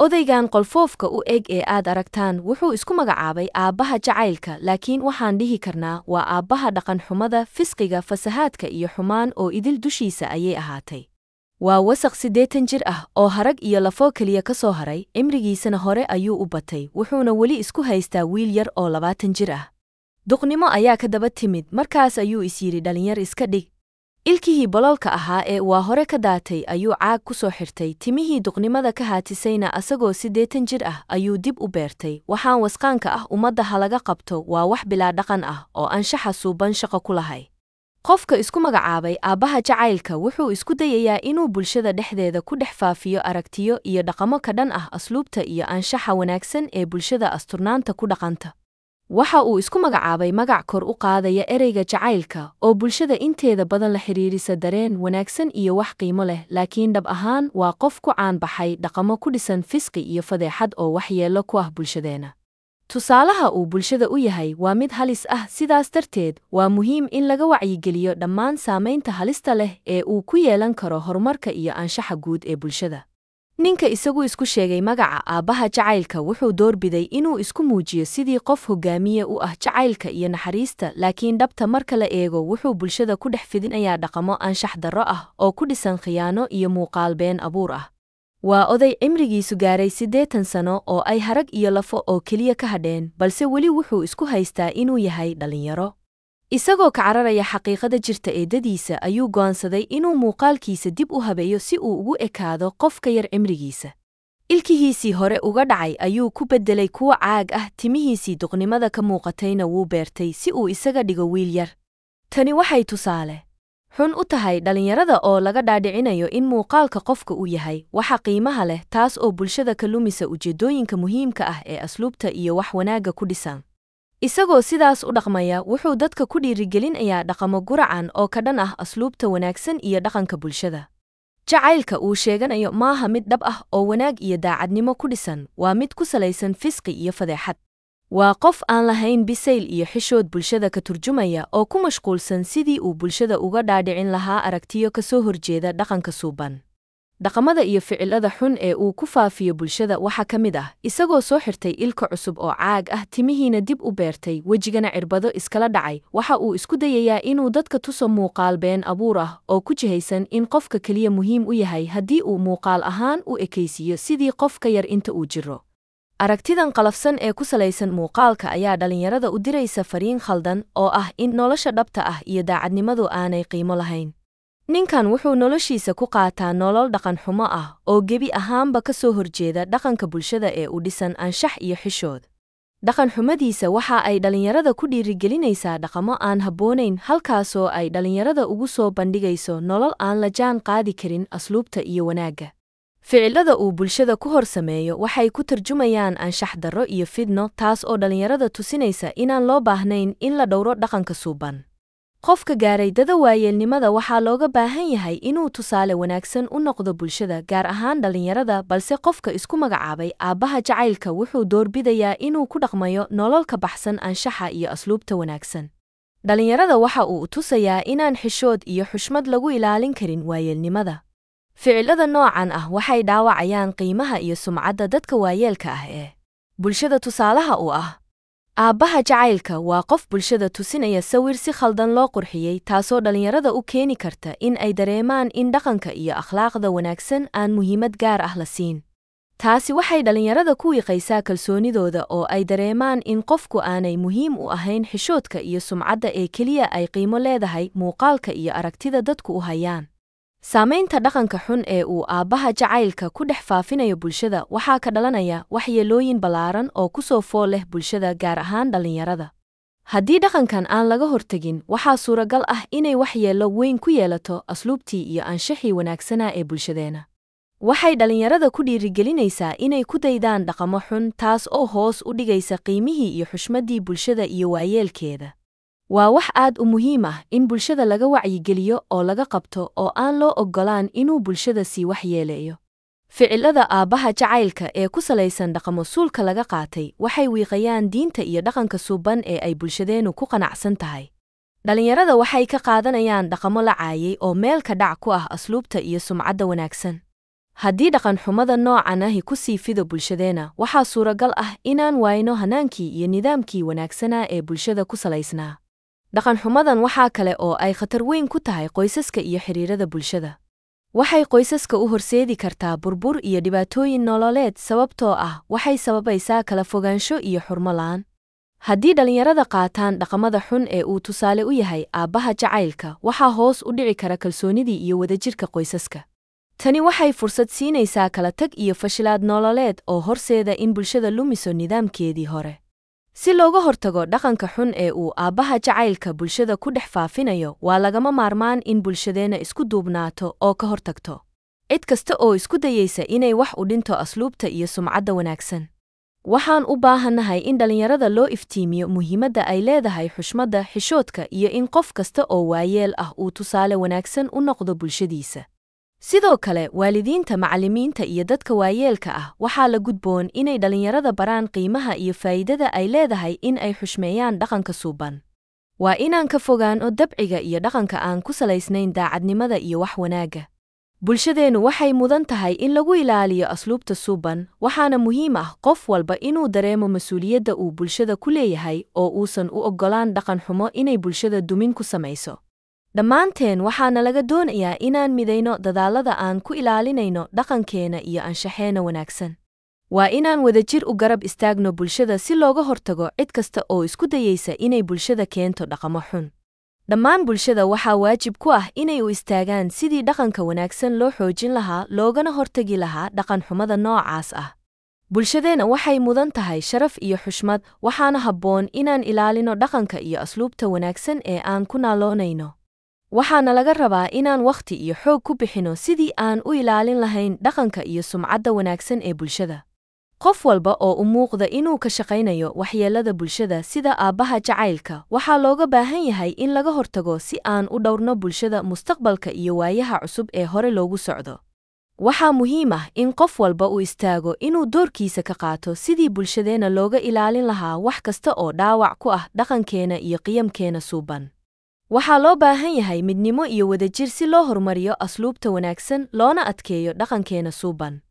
odaygan qolfoofka u eg ee aad aragtaan wuxuu isku magacaabay aabbaha jacaylka laakiin waxaan dhihi karnaa waa aabbaha dhaqan xumada fisqiga fasahaadka iyo xumaan oo idil dushiisa ayay ahaatay waa wasaq siddeetan jir ah oo harag iyo lafoo keliya ka soo haray cimrigiisana hore ayuu u batay wuxuuna weli isku haystaa wiil yar oo labaatan jir ah duqnimo ayaa ka daba timid markaas ayuu is yidhi dhallinyar iska dhig ilkihii bololka ahaa ee waa hore ka daatay ayuu caag ku soo xirtay timihii duqnimada ka haatisayna asagoo siddeetan jir ah ayuu dib u beertay waxaan wasqaanka ah ummadda halaga qabto waa wax bilaa dhaqan ah oo anshaxa suuban shaqo ku lahay qofka isku magacaabay aabbaha jacaylka wuxuu isku dayayaa inuu bulshada dhexdeeda ku dhex faafiyo aragtiyo iyo dhaqamo ka dhan ah asluubta iyo anshaxa wanaagsan ee bulshada asturnaanta ku dhaqanta waxa uu isku magacaabay magac kor u qaadaya ereyga jacaylka oo bulshada inteeda badan la xiriirisa dareen wanaagsan iyo wax qiimo leh laakiin dhab ahaan waa qof ku caan baxay dhaqamo ku dhisan fisqi iyo fadeexad oo waxyeello ku ah bulshadeenna tusaalaha uu bulshada u yahay waa mid halis ah sidaas darteed waa muhiim in laga wacyigeliyo dhammaan saamaynta halista leh ee uu ku yeelan karo horumarka iyo anshaxa guud ee bulshada ninka isagu isku sheegay magaca aabbaha jacaylka wuxuu doorbiday inuu isku muujiyo sidii qof hogaamiye u ah jacaylka iyo naxariista laakiin dhabta marka la eego wuxuu bulshada ku dhex fidinayaa dhaqamo anshax darro ah oo ku dhisan khiyaano iyo muuqaal been abuur ah waa oday cimrigiisu gaaray siddeetan sano oo ay harag iyo lafo oo keliya ka hadheen balse weli wuxuu isku haystaa inuu yahay dhallinyaro isagoo ka cararaya xaqiiqada jirta eeddadiisa ayuu go'aansaday inuu muuqaalkiisa dib u habeeyo si uu ugu ekaado qofka yar cimrigiisa ilkihiisii hore uga dhacay ayuu ku beddelay kuwa caag ah timihiisii duqnimada ka muuqatayna wuu beertay si uu isaga dhigo wiil yar tani waxay tusaale xun u tahay dhallinyarada oo laga dhaadhicinayo in muuqaalka qofka uu yahay waxa qiimaha leh taas oo bulshada ka lumisa ujeeddooyinka muhiimka ah ee asluubta iyo wax wanaagga ku dhisan isagoo sidaas u dhaqmaya wuxuu dadka ku dhiirigelinayaa dhaqamo guracan oo ka dhan ah asluubta wanaagsan iyo dhaqanka bulshada jacaylka uu sheeganayo maaha mid dhab ah oo wanaag iyo daacadnimo ku dhisan waa mid ku salaysan fisqi iyo fadeexad waa qof aan lahayn bisayl iyo xishood bulshada ka turjumaya oo ku mashquulsan sidii uu bulshada uga dhaadhicin lahaa aragtiyo ka soo horjeeda dhaqanka suuban dhaqamada iyo ficilada xun ee uu ku faafiyo bulshada waxaa ka mid ah isagoo soo xirtay ilka cusub oo caag ah timihiina dib u beertay wejigana cirbado iskala dhacay waxa uu isku dayayaa inuu dadka tuso muuqaal been abuur ah oo ku jihaysan in qofka keliya muhiim u yahay haddii uu muuqaal ahaan u ekaysiiyo sidii qofka yar inta uu jiro aragtidan qalafsan ee ku salaysan muuqaalka ayaa dhallinyarada u diraysa fariin khaldan oo ah in nolosha dhabta ah iyo daacadnimadu aanay qiimo lahayn ninkan wuxuu noloshiisa ku qaataa nolol dhaqan xumo ah oo gebi ahaanba ka soo horjeeda dhaqanka bulshada ee u dhisan anshax iyo xishood dhaqan xumadiisa waxa ay dhallinyarada ku dhiirigelinaysaa dhaqamo aan habboonayn halkaasoo ay dhallinyarada ugu soo bandhigayso nolol aan la jaan qaadi karin asluubta iyo wanaagga ficilada uu bulshada ku hor sameeyo waxay ku tarjumayaan anshax darro iyo fidno taas oo dhallinyarada tusinaysa inaan loo baahnayn in la dhowro dhaqanka suuban qofka gaaray dada waayeelnimada waxaa looga baahan yahay inuu tusaale wanaagsan u noqdo bulshada gaar ahaan dhallinyarada balse qofka isku magacaabay aabbaha jacaylka wuxuu doorbidayaa inuu ku dhaqmayo nololka baxsan anshaxa iyo asluubta wanaagsan dhallinyarada waxa uu tusayaa inaan xishood iyo xushmad lagu ilaalin karin waayeelnimada ficilada noocan ah waxay dhaawacayaan qiimaha iyo sumcadda dadka waayeelka ah ee bulshada tusaalaha u ah aabbaha jacaylka waa qof bulshada tusinaya sawir si khaldan loo qurxiyey taasoo dhallinyarada u keeni karta in ay dareemaan in dhaqanka iyo akhlaaqda wanaagsan aan muhiimad gaar ah la siin taasi waxay dhallinyarada ku wiiqaysaa kalsoonidooda oo ay dareemaan in qofku aanay muhiim u ahayn xishoodka iyo sumcadda ee keliya ay qiimo leedahay muuqaalka iyo aragtida dadku u hayaan saamaynta dhaqanka xun ee uu aabbaha jacaylka ku dhex faafinayo bulshada waxaa ka dhalanaya waxyeelooyin ballaaran oo ku soo fool leh bulshada gaar ahaan dhallinyarada haddii dhaqankan aan laga hortegin waxaa suuragal ah inay waxyeello weyn ku yeelato asluubtii iyo anshaxii wanaagsanaa ee bulshadeenna waxay dhallinyarada ku dhiirigelinaysaa inay ku daydaan dhaqamo xun taas oo hoos u dhigaysa qiimihii iyo xushmaddii bulshada iyo waayeelkeeda waa wax aad u muhiim ah in bulshada laga wacyigeliyo oo laga qabto oo aan loo oggolaan inuu bulshada sii wax yeelayo ficilada aabbaha jacaylka ee ku salaysan dhaqamasuulka laga qaatay waxay wiiqayaan diinta iyo dhaqanka suuban ee ay bulshadeennu ku qanacsan tahay dhallinyarada waxay ka qaadanayaan dhaqamo la caayay oo meelka dhac ku ah asluubta iyo sumcadda wanaagsan haddii dhaqanxumada noocan ahi ku sii fido bulshadeenna waxaa suuragal ah inaan waayno hanaankii iyo nidaamkii wanaagsanaa ee bulshada ku salaysnaa dhaqan xumadan waxaa kale oo ay khatar weyn ku tahay qoysaska iyo xiriirada bulshada waxay qoysaska u horseedi kartaa burbur iyo dhibaatooyin nololeed sababtoo ah waxay sababaysaa kala fogaansho iyo xurmo la'aan haddii dhallinyarada qaataan dhaqamada xun ee uu tusaale u yahay aabbaha jacaylka waxaa hoos u dhici kara kalsoonidii iyo wadajirka qoysaska tani waxay fursad siinaysaa kala tag iyo fashilaad nololeed oo horseeda in bulshada lumiso nidaamkeedii hore si looga hortago dhaqanka xun ee uu aabbaha jacaylka bulshada ku dhex faafinayo waa lagama maarmaan in bulshadeenna isku duubnaato oo ka hortagto cid kasta oo isku dayaysa inay wax u dhinto asluubta iyo sumcadda wanaagsan waxaan u baahannahay in dhallinyarada loo iftiimiyo muhiimadda ay leedahay xushmadda xishoodka iyo in qof kasta oo waayeel ah uu tusaale wanaagsan u noqdo bulshadiisa sidoo kale waalidiinta macallimiinta iyo dadka waayeelka ah waxaa la gudboon inay dhallinyarada baraan qiimaha iyo faa'iidada ay leedahay in ay xushmeeyaan dhaqanka suuban waa inaan ka fogaan oo dabciga iyo dhaqanka aan ku salaysnayn daacadnimada iyo wax wanaagga bulshadeennu waxay mudan tahay in lagu ilaaliyo asluubta suuban waxaana muhiim ah qof walba inuu dareemo mas-uuliyadda uu bulshada ku leeyahay oo uusan u oggolaan dhaqan xumo inay bulshada dumin ku samayso dhammaanteen waxaana laga doonayaa inaan midayno dadaallada aan ku ilaalinayno dhaqankeena iyo anshaxeena wanaagsan waa inaan wadajir u garab istaagno bulshada si looga hortago cid kasta oo isku dayaysa inay bulshada keento dhaqamo xun dhammaan bulshada waxaa waajib ku ah inay u istaagaan sidii dhaqanka wanaagsan loo xoojin lahaa loogana hortagi lahaa dhaqan xumada noocaas ah bulshadeenna waxay mudan tahay sharaf iyo xushmad waxaana habboon inaan ilaalino dhaqanka iyo asluubta wanaagsan ee aan ku naaloonayno waxaana laga rabaa inaan wakhti iyo xoog ku bixino sidii aan u ilaalin lahayn dhaqanka iyo sumcadda wanaagsan ee bulshada qof walba oo u muuqda inuu ka shaqaynayo waxyeellada bulshada sida aabbaha jacaylka waxaa looga baahan yahay in laga hortago si aan u dhowrno bulshada mustaqbalka iyo waayaha cusub ee hore loogu socdo waxaa muhiim ah in qof walba uu istaago inuu doorkiisa ka qaato sidii bulshadeenna looga ilaalin lahaa wax kasta oo dhaawac ku ah dhaqankeena iyo qiyamkeena suuban waxaa loo baahan yahay midnimo iyo wadajir si loo horumariyo asluubta wanaagsan loona adkeeyo dhaqankeena suuban